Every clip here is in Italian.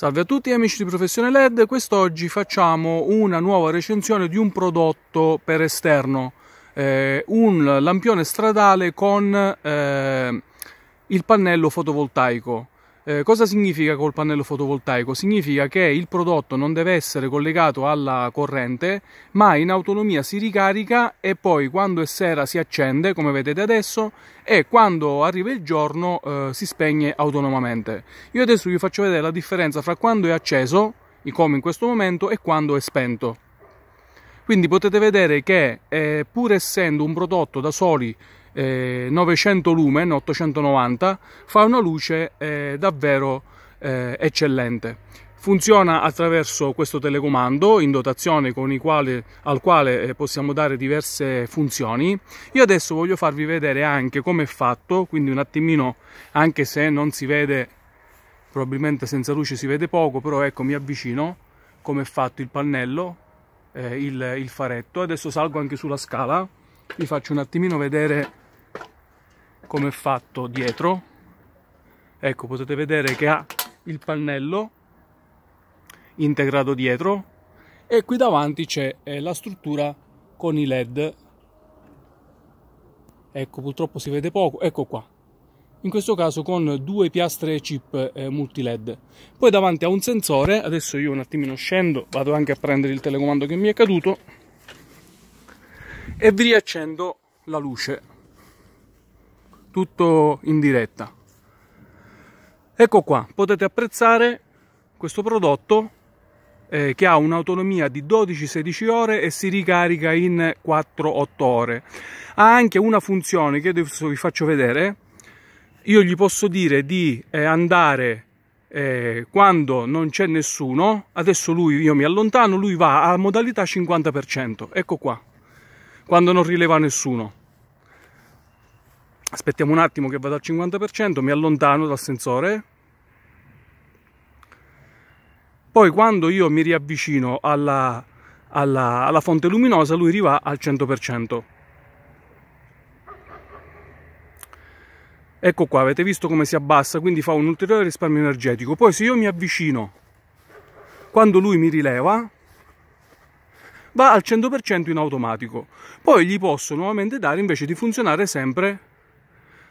Salve a tutti amici di Professione LED, quest'oggi facciamo una nuova recensione di un prodotto per esterno, eh, un lampione stradale con eh, il pannello fotovoltaico. Eh, cosa significa col pannello fotovoltaico? Significa che il prodotto non deve essere collegato alla corrente, ma in autonomia si ricarica e poi quando è sera si accende, come vedete adesso, e quando arriva il giorno eh, si spegne autonomamente. Io adesso vi faccio vedere la differenza fra quando è acceso, come in questo momento, e quando è spento. Quindi potete vedere che eh, pur essendo un prodotto da soli eh, 900 lumen, 890, fa una luce eh, davvero eh, eccellente. Funziona attraverso questo telecomando in dotazione quale, al quale eh, possiamo dare diverse funzioni. Io adesso voglio farvi vedere anche come è fatto, quindi un attimino, anche se non si vede, probabilmente senza luce si vede poco, però ecco mi avvicino, come è fatto il pannello, eh, il, il faretto. Adesso salgo anche sulla scala vi faccio un attimino vedere come è fatto dietro ecco potete vedere che ha il pannello integrato dietro e qui davanti c'è eh, la struttura con i led ecco purtroppo si vede poco ecco qua in questo caso con due piastre chip eh, multi led poi davanti a un sensore adesso io un attimino scendo vado anche a prendere il telecomando che mi è caduto e vi riaccendo la luce tutto in diretta ecco qua potete apprezzare questo prodotto eh, che ha un'autonomia di 12-16 ore e si ricarica in 4-8 ore ha anche una funzione che adesso vi faccio vedere io gli posso dire di eh, andare eh, quando non c'è nessuno adesso lui io mi allontano lui va a modalità 50% ecco qua quando non rileva nessuno. Aspettiamo un attimo che vada al 50%, mi allontano dal sensore. Poi quando io mi riavvicino alla, alla, alla fonte luminosa lui arriva al 100%. Ecco qua, avete visto come si abbassa, quindi fa un ulteriore risparmio energetico. Poi se io mi avvicino, quando lui mi rileva, va al 100% in automatico. Poi gli posso nuovamente dare invece di funzionare sempre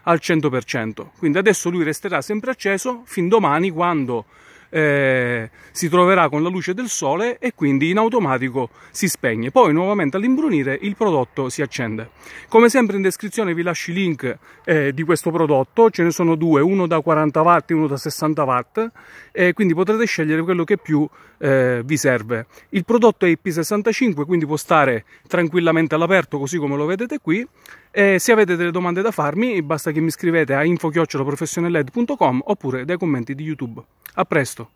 al 100%. Quindi adesso lui resterà sempre acceso fin domani quando eh, si troverà con la luce del sole e quindi in automatico si spegne. Poi nuovamente all'imbrunire il prodotto si accende. Come sempre in descrizione vi lascio i link eh, di questo prodotto, ce ne sono due, uno da 40 watt e uno da 60 watt, e quindi potrete scegliere quello che più eh, vi serve. Il prodotto è IP65, quindi può stare tranquillamente all'aperto così come lo vedete qui. E se avete delle domande da farmi, basta che mi scrivete a info oppure dai commenti di YouTube. A presto!